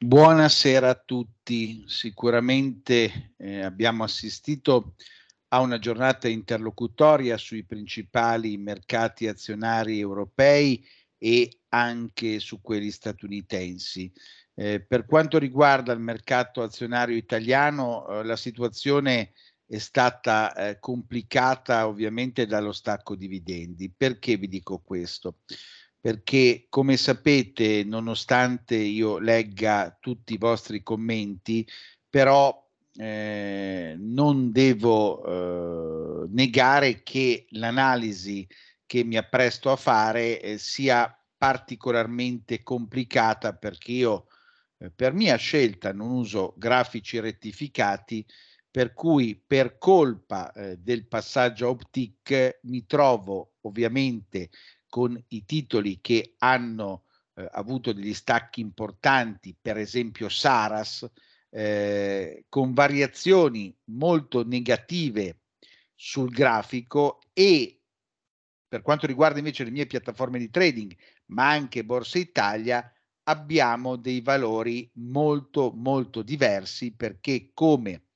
Buonasera a tutti, sicuramente eh, abbiamo assistito a una giornata interlocutoria sui principali mercati azionari europei e anche su quelli statunitensi. Eh, per quanto riguarda il mercato azionario italiano, eh, la situazione è stata eh, complicata ovviamente dallo stacco dividendi. Perché vi dico questo? perché come sapete, nonostante io legga tutti i vostri commenti, però eh, non devo eh, negare che l'analisi che mi appresto a fare eh, sia particolarmente complicata perché io eh, per mia scelta non uso grafici rettificati per cui per colpa eh, del passaggio a Optic mi trovo ovviamente con i titoli che hanno eh, avuto degli stacchi importanti, per esempio Saras, eh, con variazioni molto negative sul grafico e per quanto riguarda invece le mie piattaforme di trading, ma anche Borsa Italia, abbiamo dei valori molto molto diversi perché come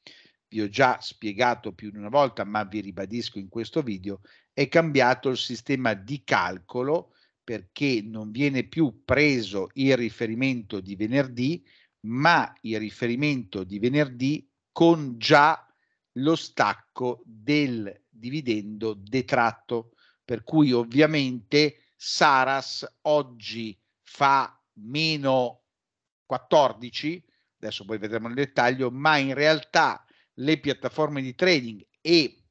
vi ho già spiegato più di una volta, ma vi ribadisco in questo video, è cambiato il sistema di calcolo perché non viene più preso il riferimento di venerdì, ma il riferimento di venerdì con già lo stacco del dividendo detratto, per cui ovviamente Saras oggi fa meno 14, adesso poi vedremo nel dettaglio, ma in realtà le piattaforme di trading e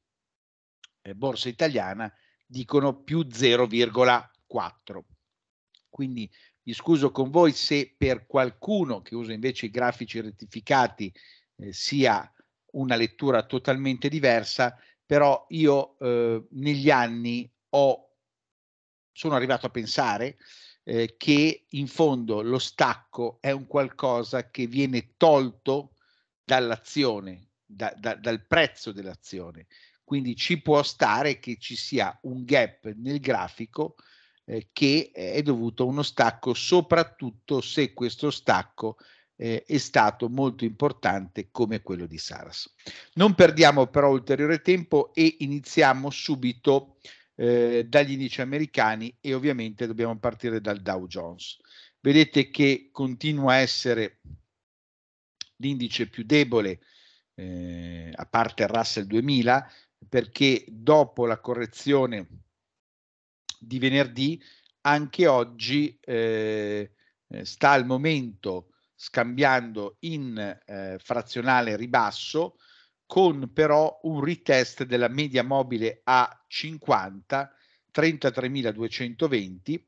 eh, borsa italiana dicono più 0,4. Quindi mi scuso con voi se per qualcuno che usa invece i grafici rettificati eh, sia una lettura totalmente diversa, però io eh, negli anni ho, sono arrivato a pensare eh, che in fondo lo stacco è un qualcosa che viene tolto dall'azione da, da, dal prezzo dell'azione. Quindi ci può stare che ci sia un gap nel grafico eh, che è dovuto a uno stacco, soprattutto se questo stacco eh, è stato molto importante come quello di Saras. Non perdiamo però ulteriore tempo e iniziamo subito eh, dagli indici americani e ovviamente dobbiamo partire dal Dow Jones. Vedete che continua a essere l'indice più debole eh, a parte Russell 2000, perché dopo la correzione di venerdì, anche oggi eh, eh, sta al momento scambiando in eh, frazionale ribasso, con però un retest della media mobile a 50, 33.220,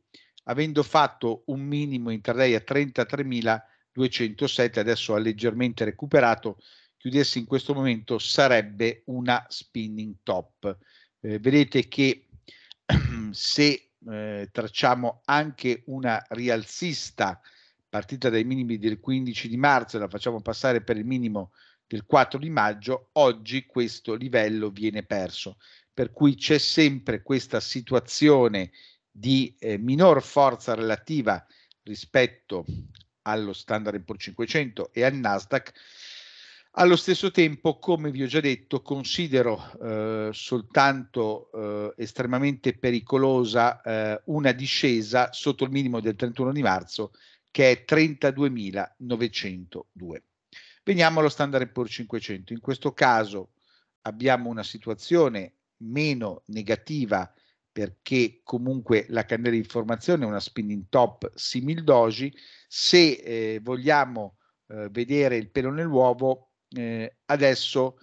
avendo fatto un minimo intraday a 33.207, adesso ha leggermente recuperato chiudesse in questo momento sarebbe una spinning top. Eh, vedete che se eh, tracciamo anche una rialzista partita dai minimi del 15 di marzo e la facciamo passare per il minimo del 4 di maggio, oggi questo livello viene perso. Per cui c'è sempre questa situazione di eh, minor forza relativa rispetto allo Standard Poor's 500 e al Nasdaq allo stesso tempo, come vi ho già detto, considero eh, soltanto eh, estremamente pericolosa eh, una discesa sotto il minimo del 31 di marzo che è 32.902. Veniamo allo Standard Poor's 500. In questo caso abbiamo una situazione meno negativa perché comunque la candela di informazione è una spinning top simil doji. Se eh, vogliamo eh, vedere il pelo nell'uovo, eh, adesso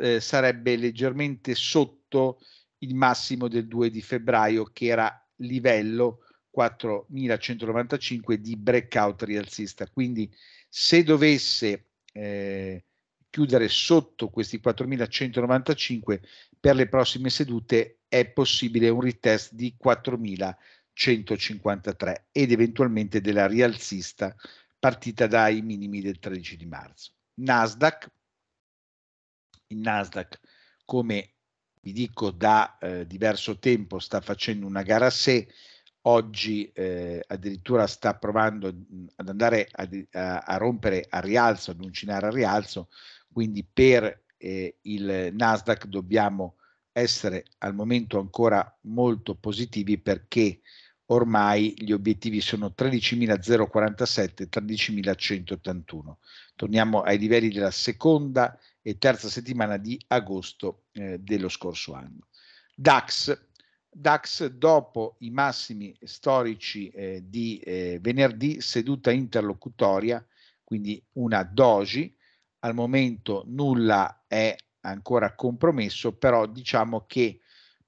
eh, sarebbe leggermente sotto il massimo del 2 di febbraio che era livello 4195 di breakout rialzista. Quindi se dovesse eh, chiudere sotto questi 4195 per le prossime sedute è possibile un retest di 4153 ed eventualmente della rialzista partita dai minimi del 13 di marzo. Nasdaq, il Nasdaq come vi dico da eh, diverso tempo sta facendo una gara a sé, oggi eh, addirittura sta provando ad andare a, a, a, rompere a rialzo, ad uncinare a rialzo, quindi per eh, il Nasdaq dobbiamo essere al momento ancora molto positivi perché ormai gli obiettivi sono 13.047 e 13.181. Torniamo ai livelli della seconda e terza settimana di agosto eh, dello scorso anno. DAX, DAX dopo i massimi storici eh, di eh, venerdì, seduta interlocutoria, quindi una doji, al momento nulla è ancora compromesso, però diciamo che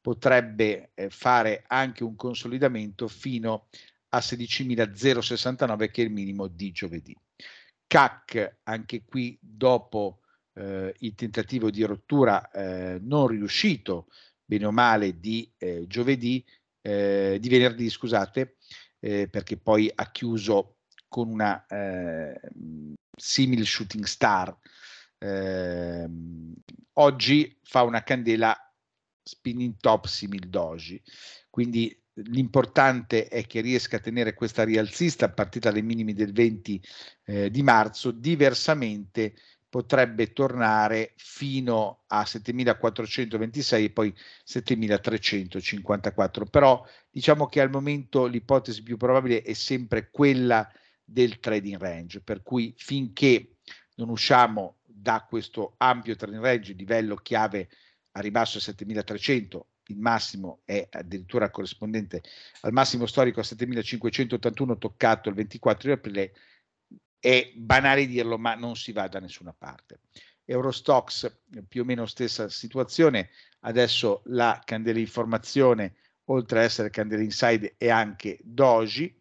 potrebbe eh, fare anche un consolidamento fino a 16.069 che è il minimo di giovedì. CAC anche qui dopo eh, il tentativo di rottura eh, non riuscito, bene o male, di eh, giovedì, eh, di venerdì, scusate, eh, perché poi ha chiuso con una simile shooting star. Ehm, oggi fa una candela spinning top simil doji. Quindi l'importante è che riesca a tenere questa rialzista a partire dai minimi del 20 eh, di marzo, diversamente potrebbe tornare fino a 7426 e poi 7354. Però diciamo che al momento l'ipotesi più probabile è sempre quella del trading range, per cui finché non usciamo da questo ampio trading range, livello chiave a ribasso 7300, il massimo è addirittura corrispondente al massimo storico a 7581 toccato il 24 di aprile, è banale dirlo, ma non si va da nessuna parte. Eurostox più o meno stessa situazione, adesso la candela informazione oltre a essere candela inside è anche doji,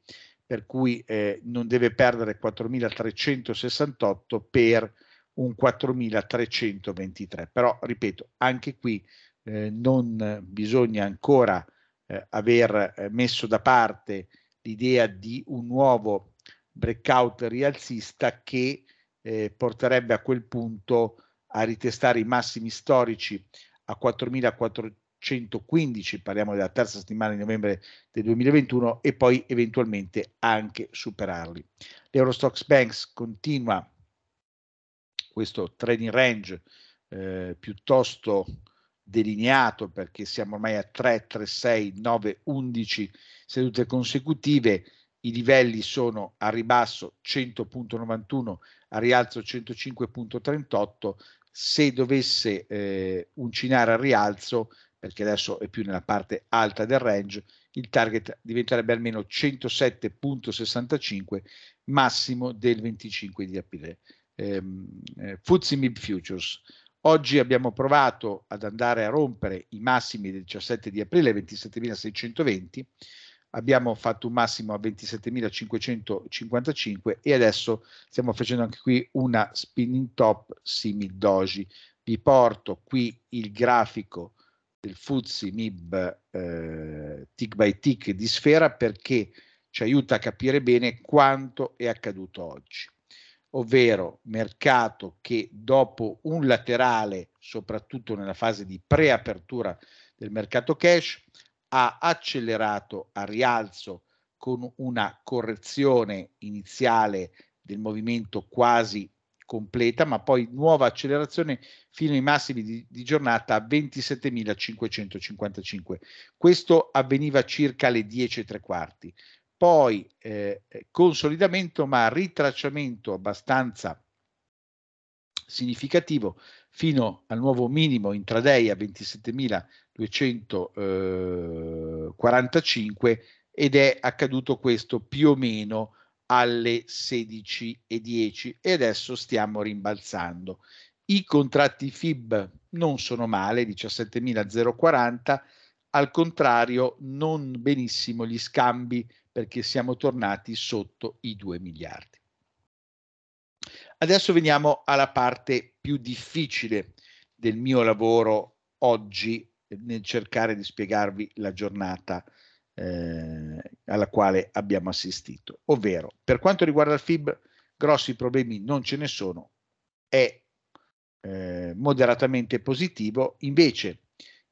per cui eh, non deve perdere 4368 per un 4323. Però, ripeto, anche qui eh, non bisogna ancora eh, aver eh, messo da parte l'idea di un nuovo breakout rialzista che eh, porterebbe a quel punto a ritestare i massimi storici a 4.415, parliamo della terza settimana di novembre del 2021, e poi eventualmente anche superarli. L'Eurostox Banks continua questo trading range eh, piuttosto delineato perché siamo ormai a 3, 3, 6, 9, 11 sedute consecutive, i livelli sono a ribasso 100.91, a rialzo 105.38, se dovesse eh, uncinare al rialzo, perché adesso è più nella parte alta del range, il target diventerebbe almeno 107.65, massimo del 25 di aprile ehm, eh, FTSE MIB Futures. Oggi abbiamo provato ad andare a rompere i massimi del 17 di aprile, 27.620, abbiamo fatto un massimo a 27.555 e adesso stiamo facendo anche qui una spinning top simil doji. Vi porto qui il grafico del FTSE MIB eh, tick by tick di sfera perché ci aiuta a capire bene quanto è accaduto oggi ovvero mercato che dopo un laterale, soprattutto nella fase di preapertura del mercato cash, ha accelerato a rialzo con una correzione iniziale del movimento quasi completa, ma poi nuova accelerazione fino ai massimi di, di giornata a 27.555. Questo avveniva circa alle 10 e tre quarti poi eh, consolidamento ma ritracciamento abbastanza significativo fino al nuovo minimo intraday a 27.245 eh, ed è accaduto questo più o meno alle 16.10 e adesso stiamo rimbalzando. I contratti FIB non sono male, 17.040, al contrario non benissimo gli scambi perché siamo tornati sotto i 2 miliardi. Adesso veniamo alla parte più difficile del mio lavoro oggi nel cercare di spiegarvi la giornata eh, alla quale abbiamo assistito. Ovvero, per quanto riguarda il FIB, grossi problemi non ce ne sono, è eh, moderatamente positivo, invece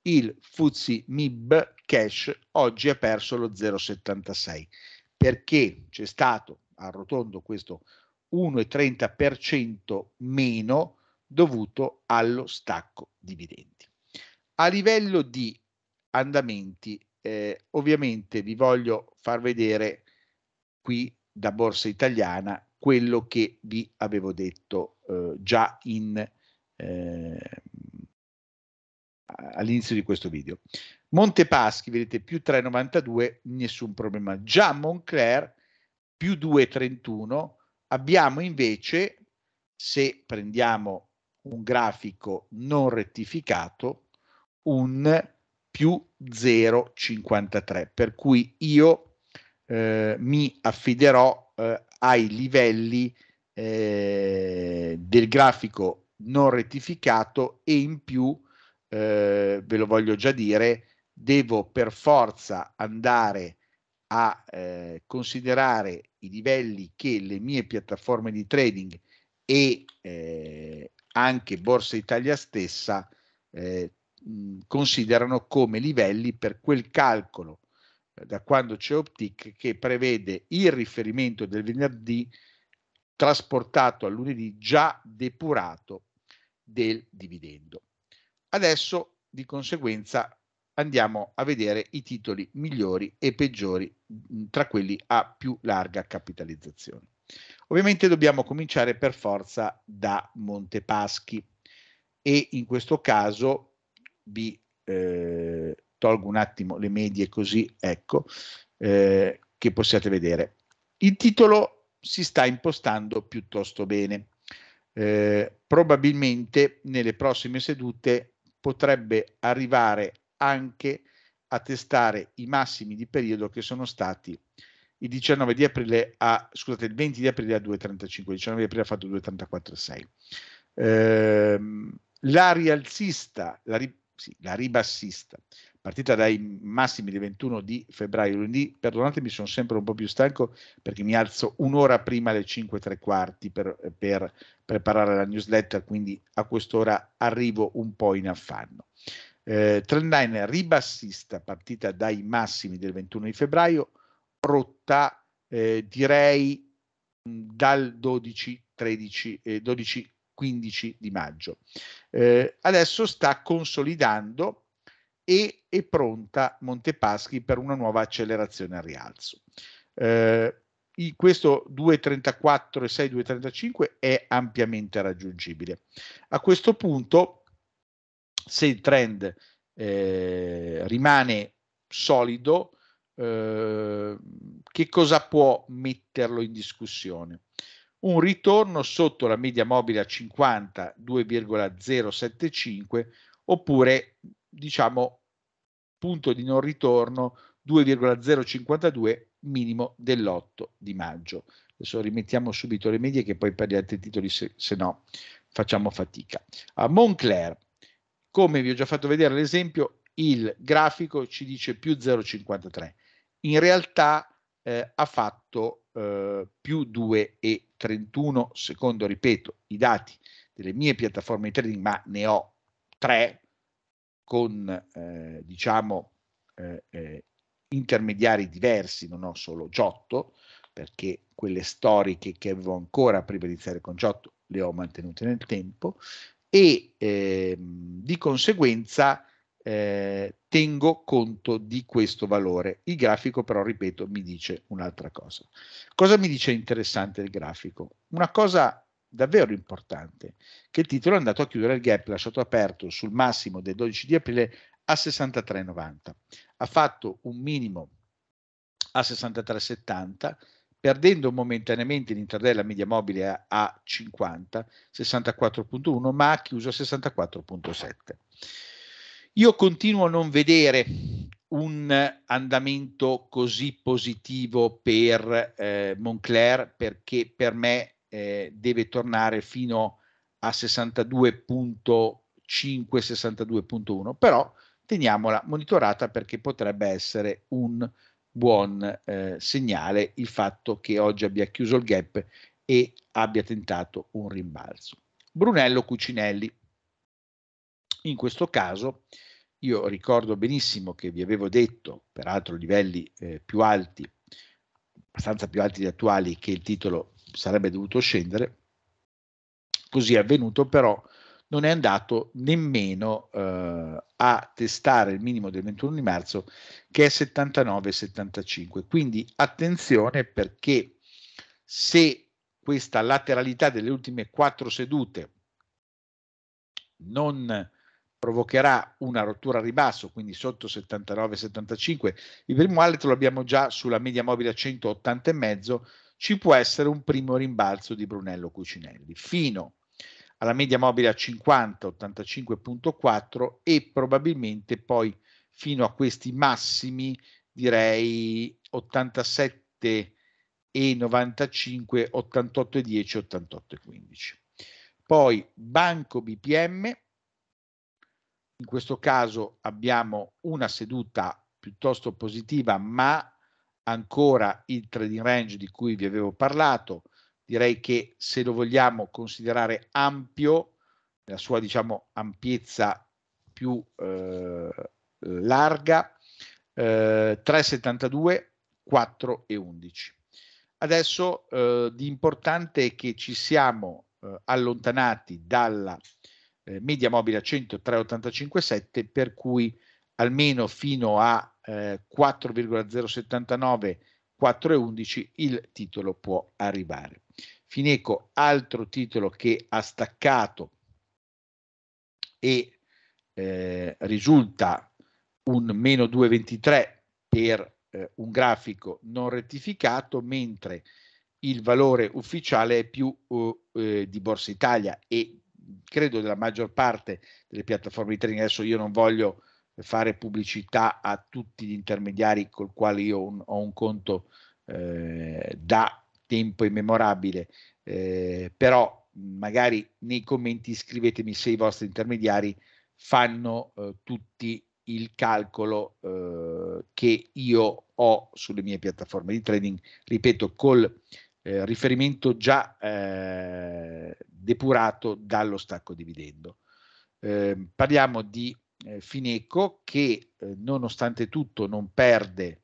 il FUZI MIB cash oggi ha perso lo 0,76 perché c'è stato arrotondo questo 1,30% meno dovuto allo stacco dividendi. A livello di andamenti, eh, ovviamente vi voglio far vedere qui da Borsa Italiana quello che vi avevo detto eh, già in, eh, all'inizio di questo video. Montepaschi, vedete, più 3,92, nessun problema. Già Moncler, più 2,31, abbiamo invece, se prendiamo un grafico non rettificato, un più 0,53, per cui io eh, mi affiderò eh, ai livelli eh, del grafico non rettificato e in più, eh, ve lo voglio già dire, devo per forza andare a eh, considerare i livelli che le mie piattaforme di trading e eh, anche Borsa Italia stessa eh, considerano come livelli per quel calcolo eh, da quando c'è Optic che prevede il riferimento del venerdì trasportato a lunedì già depurato del dividendo. Adesso di conseguenza andiamo a vedere i titoli migliori e peggiori tra quelli a più larga capitalizzazione. Ovviamente dobbiamo cominciare per forza da Montepaschi e in questo caso vi eh, tolgo un attimo le medie così ecco eh, che possiate vedere. Il titolo si sta impostando piuttosto bene. Eh, probabilmente nelle prossime sedute potrebbe arrivare anche a testare i massimi di periodo che sono stati il 19 di aprile a, scusate, il 20 di aprile a 2,35, il 19 di aprile ha fatto 2,34,6. Ehm, la rialzista, la, ri, sì, la ribassista, partita dai massimi del 21 di febbraio, lunedì, perdonatemi, sono sempre un po' più stanco perché mi alzo un'ora prima alle 5 quarti per, per preparare la newsletter, quindi a quest'ora arrivo un po' in affanno. Eh, line ribassista partita dai massimi del 21 di febbraio, rotta eh, direi mm, dal 12, 13, eh, 12, 15 di maggio. Eh, adesso sta consolidando e è pronta Montepaschi per una nuova accelerazione al rialzo. Eh, questo 2,34 e 6,235 è ampiamente raggiungibile. A questo punto se il trend eh, rimane solido, eh, che cosa può metterlo in discussione? Un ritorno sotto la media mobile a 50, 2,075, oppure diciamo punto di non ritorno 2,052 minimo dell'8 di maggio. Adesso rimettiamo subito le medie che poi per gli altri titoli se, se no facciamo fatica. A Moncler come vi ho già fatto vedere l'esempio, il grafico ci dice più 0,53. In realtà eh, ha fatto eh, più 2,31 secondo, ripeto, i dati delle mie piattaforme di trading, ma ne ho tre con, eh, diciamo, eh, eh, intermediari diversi, non ho solo Giotto, perché quelle storiche che avevo ancora prima di iniziare con Giotto le ho mantenute nel tempo, e eh, di conseguenza eh, tengo conto di questo valore. Il grafico però, ripeto, mi dice un'altra cosa. Cosa mi dice interessante il grafico? Una cosa davvero importante, che il titolo è andato a chiudere il gap lasciato aperto sul massimo del 12 di aprile a 63,90. Ha fatto un minimo a 63,70 perdendo momentaneamente l'interdella media mobile a 50, 64.1, ma ha chiuso a 64.7. Io continuo a non vedere un andamento così positivo per eh, Moncler perché per me eh, deve tornare fino a 62.5, 62.1, però teniamola monitorata perché potrebbe essere un buon eh, segnale il fatto che oggi abbia chiuso il gap e abbia tentato un rimbalzo. Brunello Cucinelli. In questo caso io ricordo benissimo che vi avevo detto, peraltro livelli eh, più alti, abbastanza più alti di attuali, che il titolo sarebbe dovuto scendere. Così è avvenuto però non è andato nemmeno eh, a testare il minimo del 21 di marzo che è 79,75. Quindi attenzione perché se questa lateralità delle ultime quattro sedute non provocherà una rottura a ribasso, quindi sotto 79,75, il primo allet lo abbiamo già sulla media mobile a 180 e mezzo, ci può essere un primo rimbalzo di Brunello Cucinelli fino a alla media mobile a 50, 85.4 e probabilmente poi fino a questi massimi direi 87 e 95, 88 e 10, 88 e 15. Poi Banco BPM, in questo caso abbiamo una seduta piuttosto positiva ma ancora il trading range di cui vi avevo parlato, direi che se lo vogliamo considerare ampio, la sua diciamo ampiezza più eh, larga, eh, 3,72, 4,11. Adesso eh, di importante è che ci siamo eh, allontanati dalla eh, media mobile a 103,85,7 per cui almeno fino a 4,079 eh, 4,11 il titolo può arrivare. Fineco, altro titolo che ha staccato e eh, risulta un meno 2,23 per eh, un grafico non rettificato, mentre il valore ufficiale è più eh, eh, di Borsa Italia e credo della maggior parte delle piattaforme di trading. Adesso io non voglio fare pubblicità a tutti gli intermediari col quale io un, ho un conto eh, da tempo immemorabile, eh, però magari nei commenti scrivetemi se i vostri intermediari fanno eh, tutti il calcolo eh, che io ho sulle mie piattaforme di trading, ripeto, col eh, riferimento già eh, depurato dallo stacco dividendo. Ehm, parliamo di eh, Fineco che eh, nonostante tutto non perde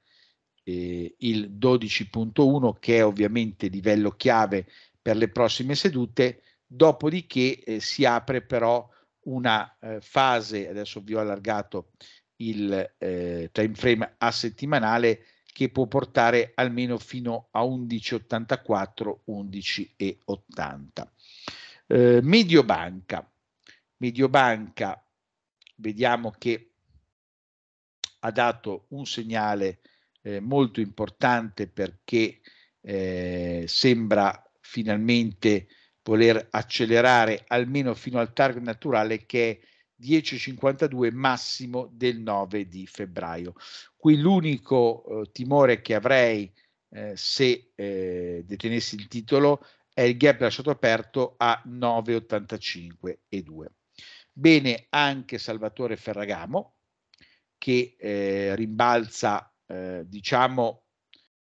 eh, il 12.1 che è ovviamente livello chiave per le prossime sedute, dopodiché eh, si apre però una eh, fase, adesso vi ho allargato il eh, time frame a settimanale, che può portare almeno fino a 11,84, 11,80. Eh, Mediobanca. Mediobanca, vediamo che ha dato un segnale eh, molto importante perché eh, sembra finalmente voler accelerare almeno fino al target naturale che è 10.52 massimo del 9 di febbraio. Qui l'unico eh, timore che avrei eh, se eh, detenessi il titolo è il gap lasciato aperto a 9,85 e 2. Bene anche Salvatore Ferragamo che eh, rimbalza eh, diciamo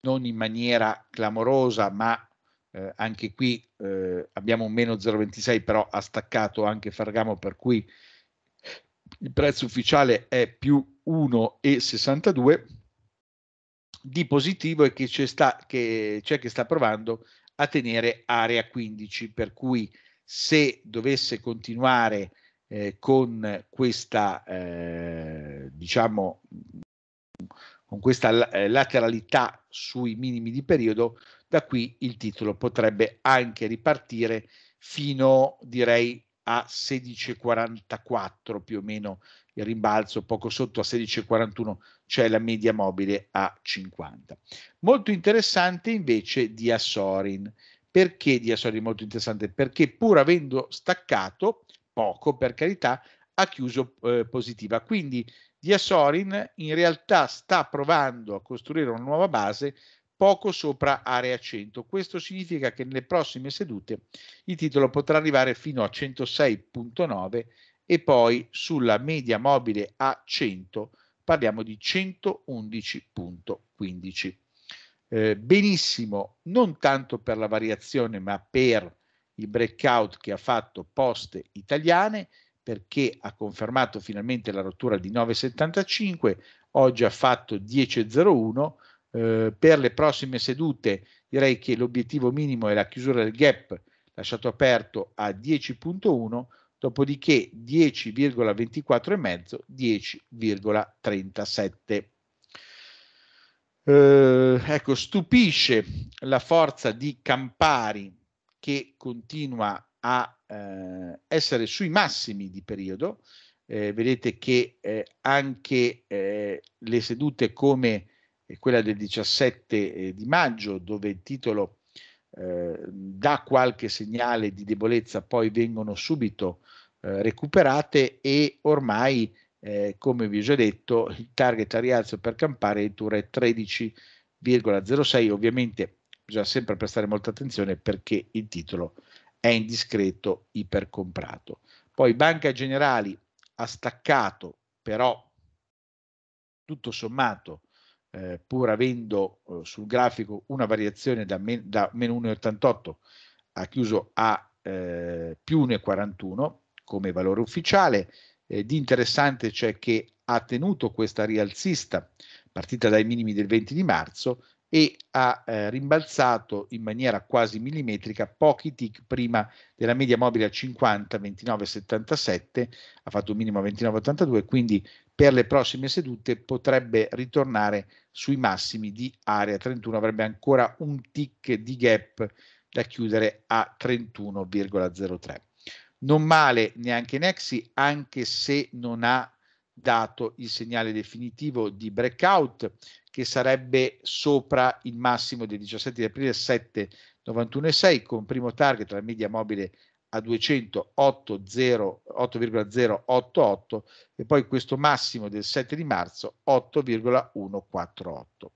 non in maniera clamorosa, ma eh, anche qui eh, abbiamo un meno 0,26, però ha staccato anche Fargamo, per cui il prezzo ufficiale è più 1,62. Di positivo è che c'è, sta, che c'è che sta provando a tenere area 15, per cui se dovesse continuare eh, con questa, eh, diciamo, con questa eh, lateralità sui minimi di periodo, da qui il titolo potrebbe anche ripartire fino direi a 16,44 più o meno il rimbalzo, poco sotto a 16,41 c'è la media mobile a 50. Molto interessante invece di Assorin. Perché di Assorin molto interessante? Perché pur avendo staccato poco, per carità, ha chiuso eh, positiva. Quindi Diasorin in realtà sta provando a costruire una nuova base poco sopra area 100. Questo significa che nelle prossime sedute il titolo potrà arrivare fino a 106.9 e poi sulla media mobile a 100 parliamo di 111.15. Eh, benissimo, non tanto per la variazione ma per il breakout che ha fatto Poste Italiane perché ha confermato finalmente la rottura di 9,75, oggi ha fatto 10,01, eh, per le prossime sedute direi che l'obiettivo minimo è la chiusura del gap lasciato aperto a 10,1, dopodiché 10,24 e mezzo, 10,37. Eh, ecco, stupisce la forza di Campari che continua a eh, essere sui massimi di periodo. Eh, vedete che eh, anche eh, le sedute come eh, quella del 17 eh, di maggio, dove il titolo dà qualche segnale di debolezza, poi vengono subito recuperate e ormai, come vi ho già detto, il target a rialzo per campare è il tour è 13,06. Ovviamente bisogna sempre prestare molta attenzione perché il titolo eh, è in discreto ipercomprato. Poi Banca Generali ha staccato, però tutto sommato, eh, pur avendo eh, sul grafico una variazione da, men- da meno 1,88, ha chiuso a eh, più 1,41 come valore ufficiale. Eh, di interessante c'è che ha tenuto questa rialzista partita dai minimi del 20 di marzo e ha eh, rimbalzato in maniera quasi millimetrica pochi tick prima della media mobile a 50, 29,77, ha fatto un minimo a 29,82, quindi per le prossime sedute potrebbe ritornare sui massimi di area 31, avrebbe ancora un tick di gap da chiudere a 31,03. Non male neanche Nexi, anche se non ha dato il segnale definitivo di breakout, che sarebbe sopra il massimo del 17 di aprile 7,91,6 con primo target la media mobile a 208,088 e poi questo massimo del 7 di marzo 8,148.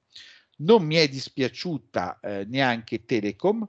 Non mi è dispiaciuta eh, neanche Telecom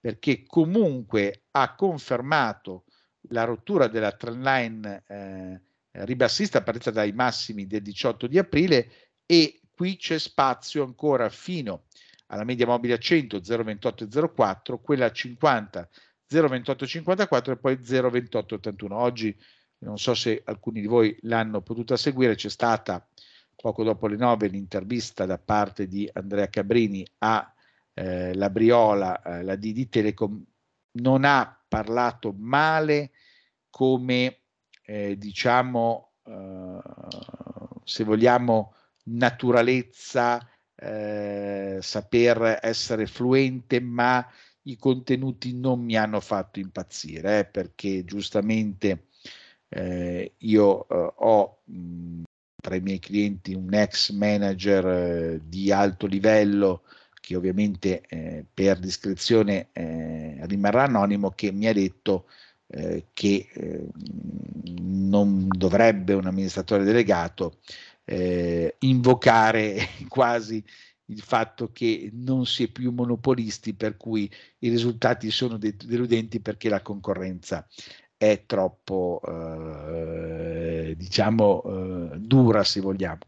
perché comunque ha confermato la rottura della trendline eh, ribassista partita dai massimi del 18 di aprile e Qui c'è spazio ancora fino alla media mobile a 100 028 04 quella a 50 028 54 e poi 028 81 Oggi non so se alcuni di voi l'hanno potuta seguire, c'è stata poco dopo le 9 l'intervista da parte di Andrea Cabrini a eh, la Briola, eh, la D di Telecom, non ha parlato male come eh, diciamo eh, se vogliamo naturalezza, eh, saper essere fluente, ma i contenuti non mi hanno fatto impazzire, eh, perché giustamente eh, io eh, ho mh, tra i miei clienti un ex manager eh, di alto livello che ovviamente eh, per discrezione rimarrà anonimo, che mi ha detto che non dovrebbe un amministratore delegato eh, invocare quasi il fatto che non si è più monopolisti, per cui i risultati sono de- deludenti perché la concorrenza è troppo, eh, diciamo, eh, dura, se vogliamo.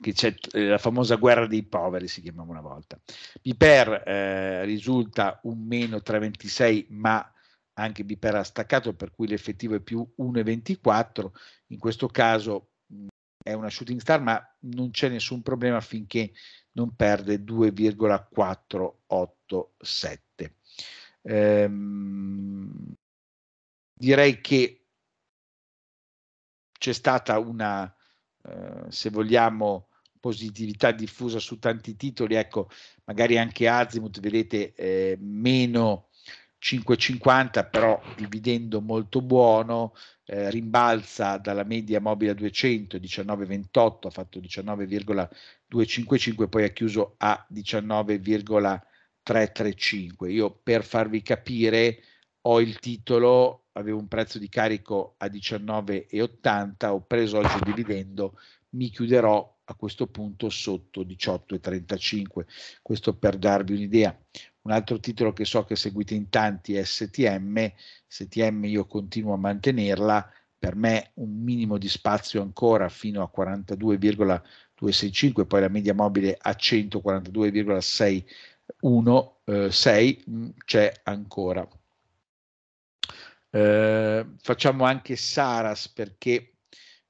Che c'è eh, la famosa guerra dei poveri, si chiamava una volta. Piper eh, risulta un meno 3,26, ma anche Biper ha staccato, per cui l'effettivo è più 1,24. In questo caso è una shooting star, ma non c'è nessun problema finché non perde 2,487. Ehm, direi che c'è stata una, eh, se vogliamo, positività diffusa su tanti titoli, ecco, magari anche Azimuth vedete, eh, meno 5,50 però dividendo molto buono, eh, rimbalza dalla media mobile a 200, 19,28, ha fatto 19,255, poi ha chiuso a 19,335. Io per farvi capire ho il titolo, avevo un prezzo di carico a 19,80, ho preso oggi il dividendo, mi chiuderò a questo punto sotto 18,35. Questo per darvi un'idea. Un altro titolo che so che seguite in tanti è STM, STM io continuo a mantenerla, per me un minimo di spazio ancora fino a 42,265, poi la media mobile a 142,616 eh, mm, c'è ancora. Eh, facciamo anche Saras perché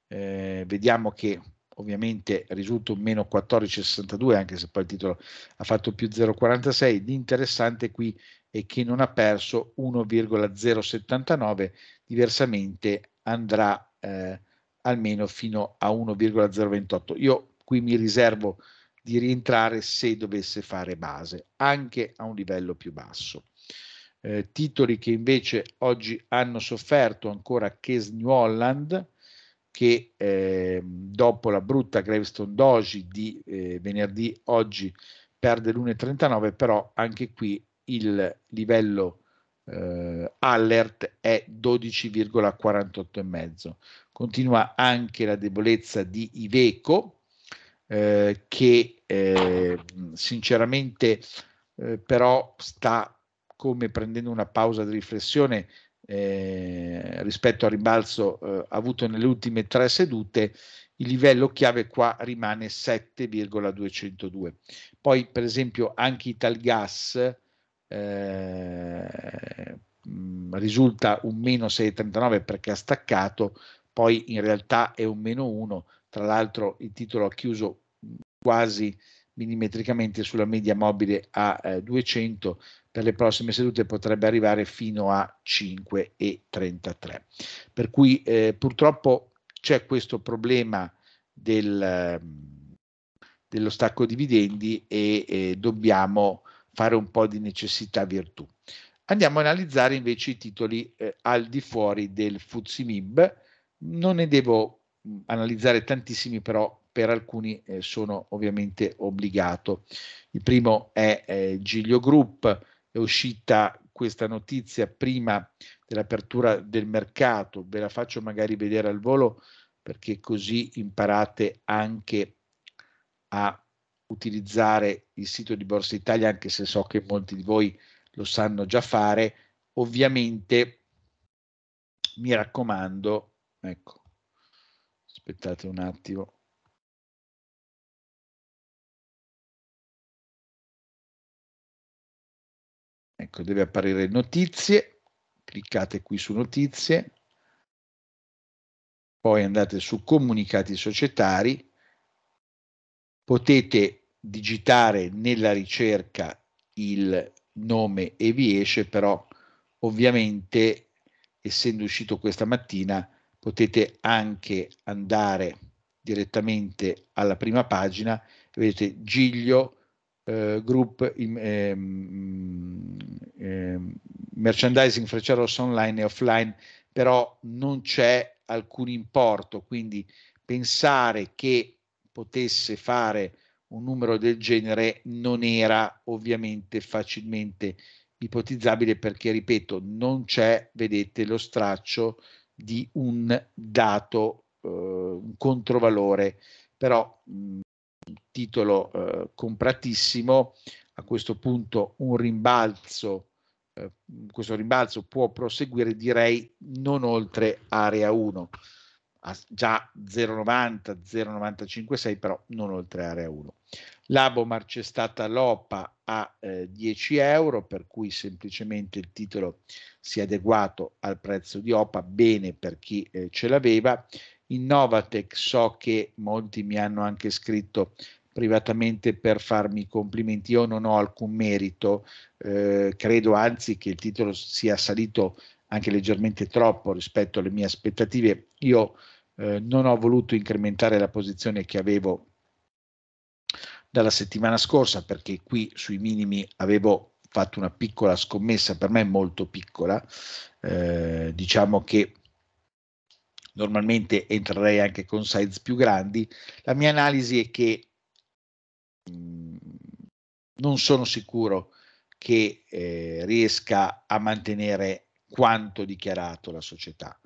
eh, vediamo che ovviamente risulta un meno 14,62 anche se poi il titolo ha fatto più 0,46, l'interessante qui è che non ha perso 1,079, diversamente andrà eh, almeno fino a 1,028. Io qui mi riservo di rientrare se dovesse fare base, anche a un livello più basso. Eh, titoli che invece oggi hanno sofferto ancora Case New Holland, che eh, dopo la brutta Gravestone Doji di eh, venerdì oggi perde l'1,39 però anche qui il livello eh, alert è mezzo. continua anche la debolezza di Iveco eh, che ehm, sinceramente eh, però sta come prendendo una pausa di riflessione eh, rispetto al rimbalzo eh, avuto nelle ultime tre sedute, il livello chiave qua rimane 7,202. Poi per esempio anche Italgas eh, mm, risulta un meno 6,39 perché ha staccato, poi in realtà è un meno 1, tra l'altro il titolo ha chiuso mm, quasi millimetricamente sulla media mobile a eh, 200, per le prossime sedute potrebbe arrivare fino a 5,33. Per cui eh, purtroppo c'è questo problema del, ehm, dello stacco dividendi e, e eh, dobbiamo fare un po' di necessità virtù. Andiamo a analizzare invece i titoli eh, al di fuori del FTSE Non ne devo mm, analizzare tantissimi, però per alcuni eh, sono ovviamente obbligato. Il primo è eh, Giglio Group, è uscita questa notizia prima dell'apertura del mercato, ve la faccio magari vedere al volo perché così imparate anche a utilizzare il sito di Borsa Italia, anche se so che molti di voi lo sanno già fare. Ovviamente mi raccomando, ecco, aspettate un attimo. Ecco, deve apparire notizie, cliccate qui su notizie, poi andate su comunicati societari, potete digitare nella ricerca il nome e vi esce, però ovviamente essendo uscito questa mattina potete anche andare direttamente alla prima pagina, vedete Giglio eh, group eh, eh, merchandising Freccia Rossa online e offline, però non c'è alcun importo, quindi pensare che potesse fare un numero del genere non era ovviamente facilmente ipotizzabile perché, ripeto, non c'è, vedete, lo straccio di un dato, eh, un controvalore, però mh, titolo eh, compratissimo, a questo punto un rimbalzo, eh, questo rimbalzo può proseguire direi non oltre area 1, a già 0,90, 0,956 però non oltre area 1. L'Abomar c'è stata l'OPA a eh, 10 euro, per cui semplicemente il titolo si è adeguato al prezzo di OPA, bene per chi eh, ce l'aveva, Innovatech, so che molti mi hanno anche scritto privatamente per farmi complimenti, io non ho alcun merito, eh, credo anzi che il titolo sia salito anche leggermente troppo rispetto alle mie aspettative, io eh, non ho voluto incrementare la posizione che avevo dalla settimana scorsa perché qui sui minimi avevo fatto una piccola scommessa, per me molto piccola, eh, diciamo che normalmente entrerei anche con size più grandi. La mia analisi è che mm, non sono sicuro che eh, riesca a mantenere quanto dichiarato la società,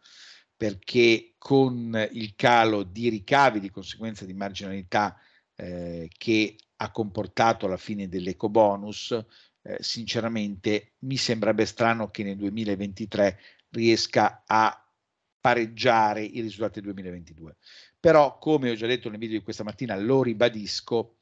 perché con il calo di ricavi di conseguenza di marginalità eh, che ha comportato la fine dell'eco bonus, eh, sinceramente mi sembrerebbe strano che nel 2023 riesca a pareggiare i risultati del 2022. Però, come ho già detto nel video di questa mattina, lo ribadisco,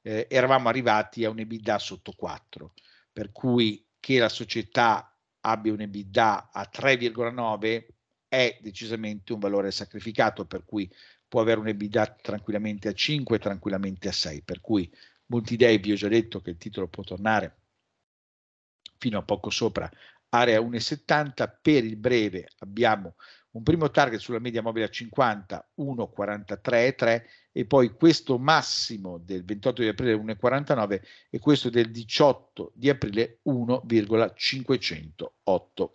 eh, eravamo arrivati a un EBITDA sotto 4, per cui che la società abbia un EBITDA a 3,9 è decisamente un valore sacrificato, per cui può avere un EBITDA tranquillamente a 5, tranquillamente a 6, per cui Multidei vi ho già detto che il titolo può tornare fino a poco sopra area 1,70, per il breve abbiamo un primo target sulla media mobile a 50, 1,43,3 e poi questo massimo del 28 di aprile 1,49 e questo del 18 di aprile 1,508.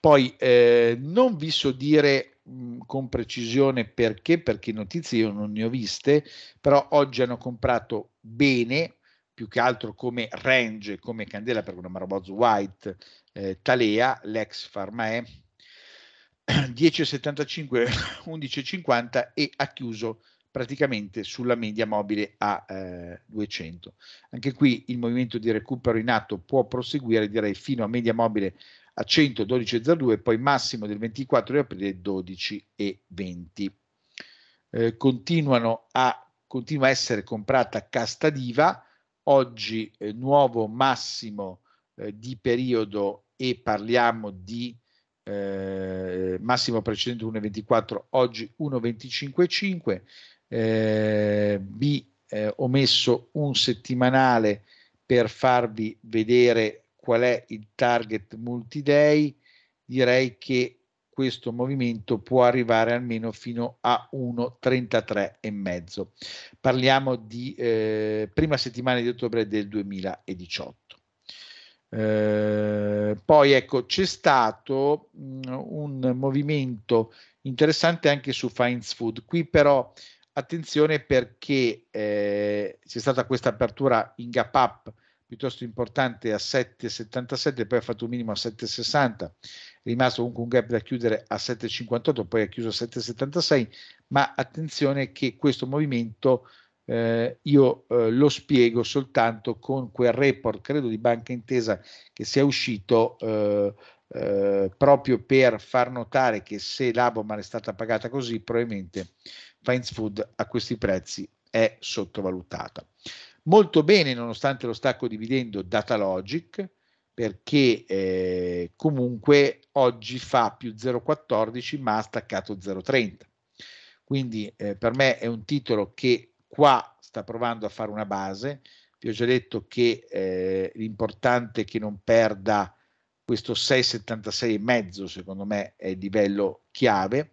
Poi eh, non vi so dire mh, con precisione perché, perché notizie io non ne ho viste, però oggi hanno comprato bene più che altro come range, come candela per una Marboz White eh, Talea, l'ex Farmae, 10,75, 11,50 e ha chiuso praticamente sulla media mobile a eh, 200. Anche qui il movimento di recupero in atto può proseguire direi fino a media mobile a 112,02 poi massimo del 24 di aprile 12,20. Eh, continuano a, continua a essere comprata Casta Diva, oggi eh, nuovo massimo eh, di periodo e parliamo di eh, massimo precedente 1,24, oggi 1,25,5, eh, vi eh, ho messo un settimanale per farvi vedere qual è il target multiday, direi che questo movimento può arrivare almeno fino a 1,33 e mezzo. Parliamo di eh, prima settimana di ottobre del 2018. Eh, poi ecco, c'è stato mh, mm, un movimento interessante anche su Fines Food. Qui però attenzione perché eh, c'è stata questa apertura in gap up piuttosto importante a 7,77, poi ha fatto un minimo a 7,60 rimasto comunque un gap da chiudere a 7,58, poi ha chiuso a 7,76, ma attenzione che questo movimento eh, io eh, lo spiego soltanto con quel report, credo di Banca Intesa, che sia uscito eh, eh, proprio per far notare che se l'Abomar è stata pagata così, probabilmente Fines Food a questi prezzi è sottovalutata. Molto bene, nonostante lo stacco dividendo, Datalogic, perché eh, comunque oggi fa più 0,14 ma ha staccato 0,30. Quindi eh, per me è un titolo che qua sta provando a fare una base. Vi ho già detto che eh, l'importante è che non perda questo 6,76,5 secondo me è il livello chiave.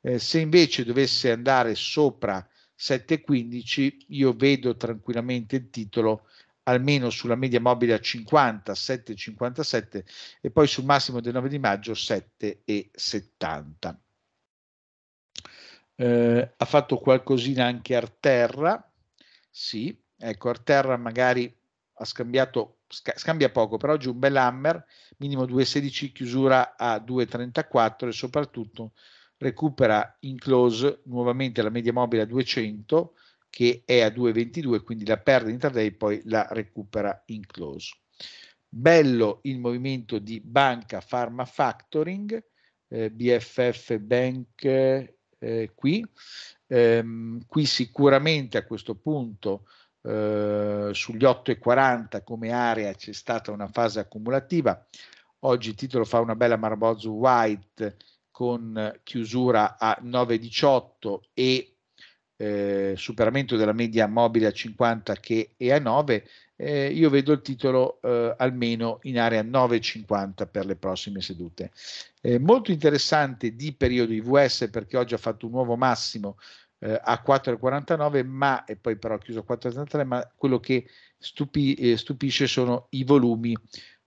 Eh, se invece dovesse andare sopra 7,15 io vedo tranquillamente il titolo almeno sulla media mobile a 50, 7,57 e poi sul massimo del 9 di maggio 7,70. Eh, ha fatto qualcosina anche Arterra, sì, ecco Arterra magari ha scambiato, sca- scambia poco, però oggi un bel hammer, minimo 2,16, chiusura a 2,34 e soprattutto recupera in close nuovamente la media mobile a 200, che è a 2,22, quindi la perde in intraday poi la recupera in close. Bello il movimento di Banca Pharma Factoring, eh, BFF Bank eh, qui. Ehm, qui sicuramente a questo punto eh, sugli 8,40 come area c'è stata una fase accumulativa. Oggi il titolo fa una bella Marbozzo White con chiusura a 9,18 e eh, superamento della media mobile a 50 che è a 9, eh, io vedo il titolo eh, almeno in area 9,50 per le prossime sedute. molto interessante di periodo IVS perché oggi ha fatto un nuovo massimo eh, a 4,49 ma e poi però ha chiuso a 4,33 ma quello che stupi, eh, stupisce sono i volumi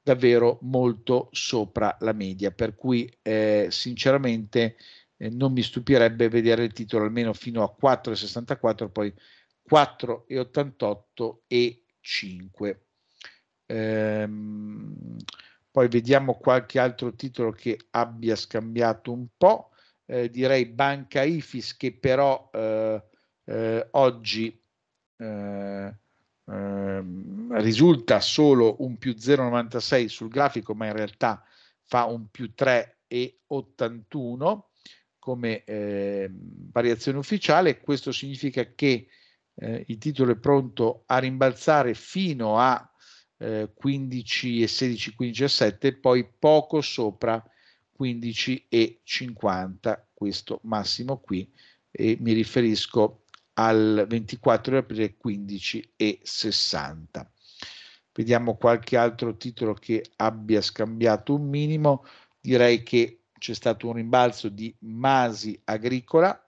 davvero molto sopra la media per cui eh, sinceramente eh, non mi stupirebbe vedere il titolo almeno fino a 4,64, poi 4,88 e 5. Ehm, poi vediamo qualche altro titolo che abbia scambiato un po'. Eh, direi Banca Ifis che però eh, eh, oggi eh, ehm, risulta solo un più 0,96 sul grafico, ma in realtà fa un più 3,81 come eh, variazione ufficiale, questo significa che eh, il titolo è pronto a rimbalzare fino a eh, 15 e 16, 15 e 7, poi poco sopra 15 e 50, questo massimo qui, e mi riferisco al 24 di aprile 15 e 60. Vediamo qualche altro titolo che abbia scambiato un minimo, direi che c'è stato un rimbalzo di Masi Agricola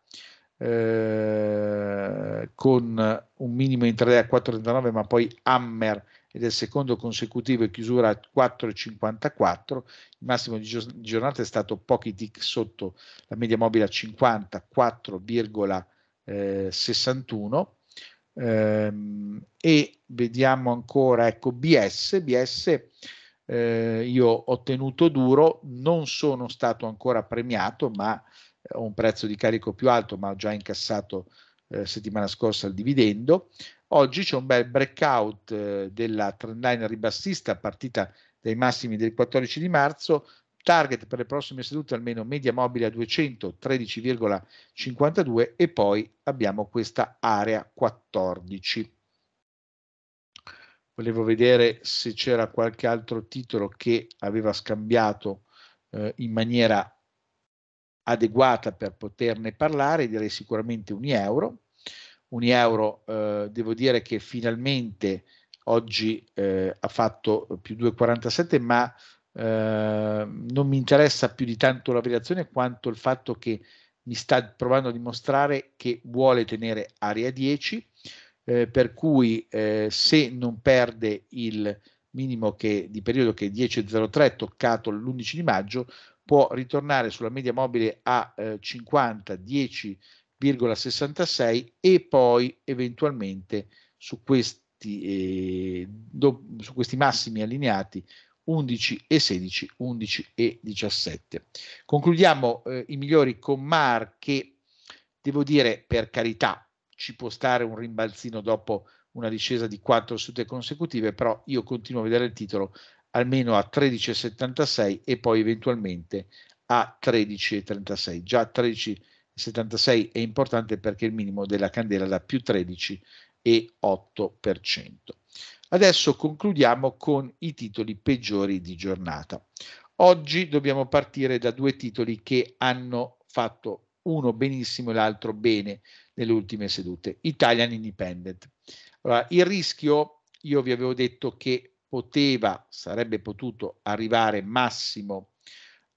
eh, con un minimo in 3 a 4,39 ma poi Hammer ed è il secondo consecutivo e chiusura a 4,54 il massimo di, giornata è stato pochi tick sotto la media mobile a 54,61 eh, ehm, e vediamo ancora ecco BS BS eh, io ho tenuto duro, non sono stato ancora premiato, ma eh, ho un prezzo di carico più alto, ma ho già incassato eh, settimana scorsa il dividendo. Oggi c'è un bel breakout eh, della trendline ribassista partita dai massimi del 14 di marzo, target per le prossime sedute almeno media mobile a 213,52 e poi abbiamo questa area 14 volevo vedere se c'era qualche altro titolo che aveva scambiato eh, in maniera adeguata per poterne parlare, direi sicuramente un euro. Un euro, eh, devo dire che finalmente oggi eh, ha fatto più 2,47, ma eh, non mi interessa più di tanto la variazione quanto il fatto che mi sta provando a dimostrare che vuole tenere area 10 eh, per cui eh, se non perde il minimo che, di periodo che è 10.03 toccato l'11 di maggio, può ritornare sulla media mobile a eh, 50, 10,66 e poi eventualmente su questi, eh, do, su questi massimi allineati 11 e 16, 11 e 17. Concludiamo eh, i migliori con Mar che, devo dire, per carità, ci può stare un rimbalzino dopo una discesa di 4 sedute consecutive, però io continuo a vedere il titolo almeno a 13,76 e poi eventualmente a 13,36. Già 13,76 è importante perché il minimo della candela da più 13,8%. Adesso concludiamo con i titoli peggiori di giornata. Oggi dobbiamo partire da due titoli che hanno fatto uno benissimo e l'altro bene nelle ultime sedute. Italian Independent. Allora, il rischio, io vi avevo detto che poteva, sarebbe potuto arrivare massimo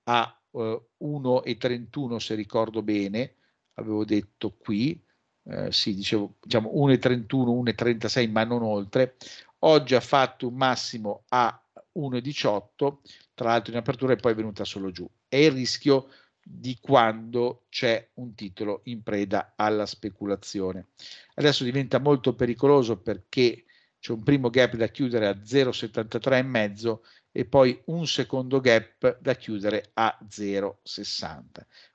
a eh, 1,31 se ricordo bene, avevo detto qui, eh, sì, dicevo diciamo 1,31, 1,36, ma non oltre. Oggi ha fatto un massimo a 1,18, tra l'altro in apertura e poi è venuta solo giù. È il rischio di quando c'è un titolo in preda alla speculazione. Adesso diventa molto pericoloso perché c'è un primo gap da chiudere a 0,73,5 e poi un secondo gap da chiudere a 0,60.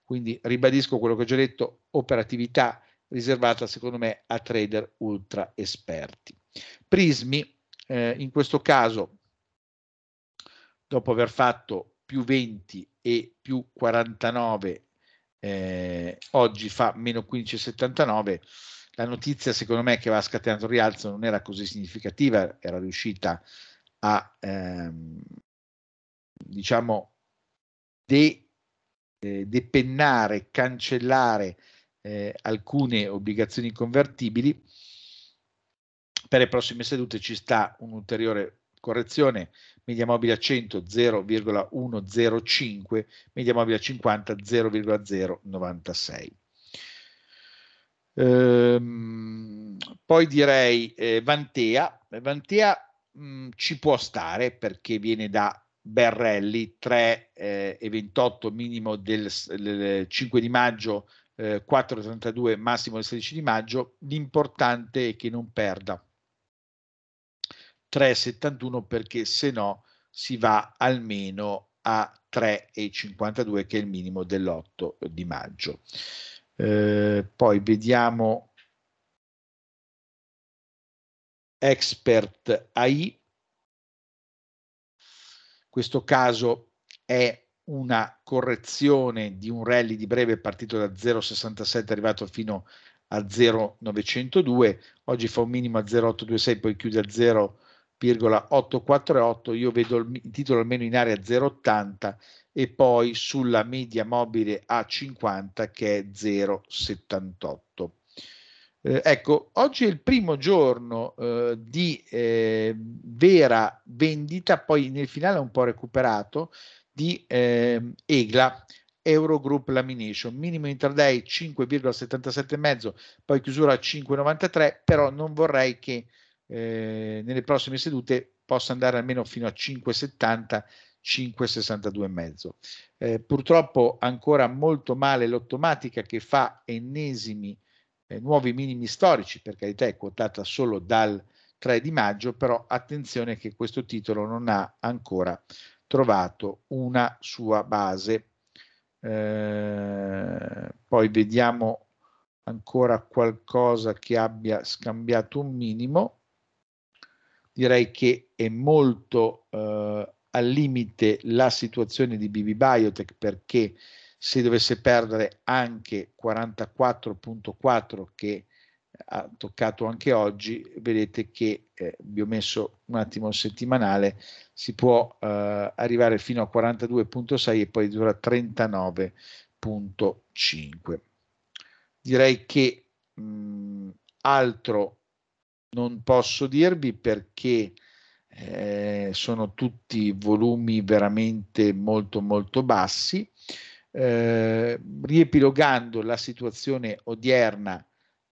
Quindi ribadisco quello che ho già detto, operatività riservata secondo me a trader ultra esperti. Prismi, eh, in questo caso, dopo aver fatto più 20 e più 49 eh, oggi fa meno 15,79 la notizia secondo me che va scatenando il rialzo non era così significativa era riuscita a ehm, diciamo de, eh, depennare cancellare eh, alcune obbligazioni convertibili per le prossime sedute ci sta un ulteriore correzione, media mobile a 100 0,105, media mobile a 50 0,096. Ehm, poi direi eh, Vantea, Vantea mh, mm, ci può stare perché viene da Berrelli 3,28 eh, minimo del, del 5 di maggio, eh, 4,32 massimo del 16 di maggio, l'importante è che non perda 3,71 perché se no si va almeno a 3,52 che è il minimo dell'8 di maggio. Eh, poi vediamo Expert AI. Questo caso è una correzione di un rally di breve partito da 0,67 arrivato fino a 0,902, oggi fa un minimo a 0,826 poi chiude a 0,8 0,848 io vedo il titolo almeno in area 0,80 e poi sulla media mobile a 50 che è 0,78. Eh, ecco, oggi è il primo giorno eh, di eh, vera vendita, poi nel finale è un po' recuperato, di ehm, EGLA, Eurogroup Lamination, minimo intraday 5,77,5, poi chiusura a 5,93, però non vorrei che eh, nelle prossime sedute possa andare almeno fino a 5,70, 5,62,5. Eh, purtroppo ancora molto male l'ottomatica che fa ennesimi eh, nuovi minimi storici, per carità è quotata solo dal 3 di maggio, però attenzione che questo titolo non ha ancora trovato una sua base. Eh, poi vediamo ancora qualcosa che abbia scambiato un minimo direi che è molto eh, al limite la situazione di BB Biotech perché se dovesse perdere anche 44.4 che ha toccato anche oggi, vedete che eh, vi ho messo un attimo il settimanale, si può eh, arrivare fino a 42.6 e poi dura 39.5. Direi che mh, mm, altro non posso dirvi perché eh, sono tutti volumi veramente molto molto bassi. Eh, riepilogando la situazione odierna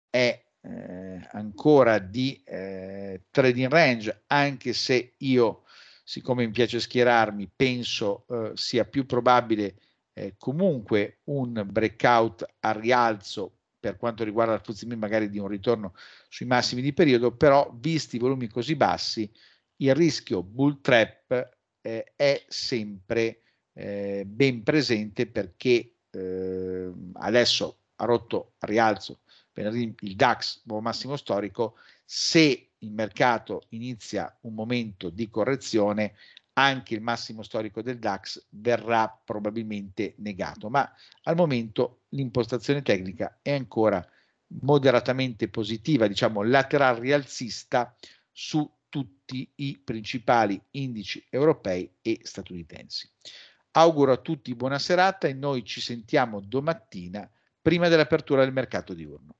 è eh, ancora di eh, trading range, anche se io, siccome mi piace schierarmi, penso eh, sia più probabile eh, comunque un breakout a rialzo per quanto riguarda il FTSE magari di un ritorno sui massimi di periodo, però visti i volumi così bassi, il rischio bull trap eh, è sempre eh, ben presente perché eh, adesso ha rotto a rialzo il DAX nuovo massimo storico, se il mercato inizia un momento di correzione anche il massimo storico del DAX verrà probabilmente negato, ma al momento l'impostazione tecnica è ancora moderatamente positiva, diciamo lateral rialzista su tutti i principali indici europei e statunitensi. Auguro a tutti buona serata e noi ci sentiamo domattina prima dell'apertura del mercato diurno.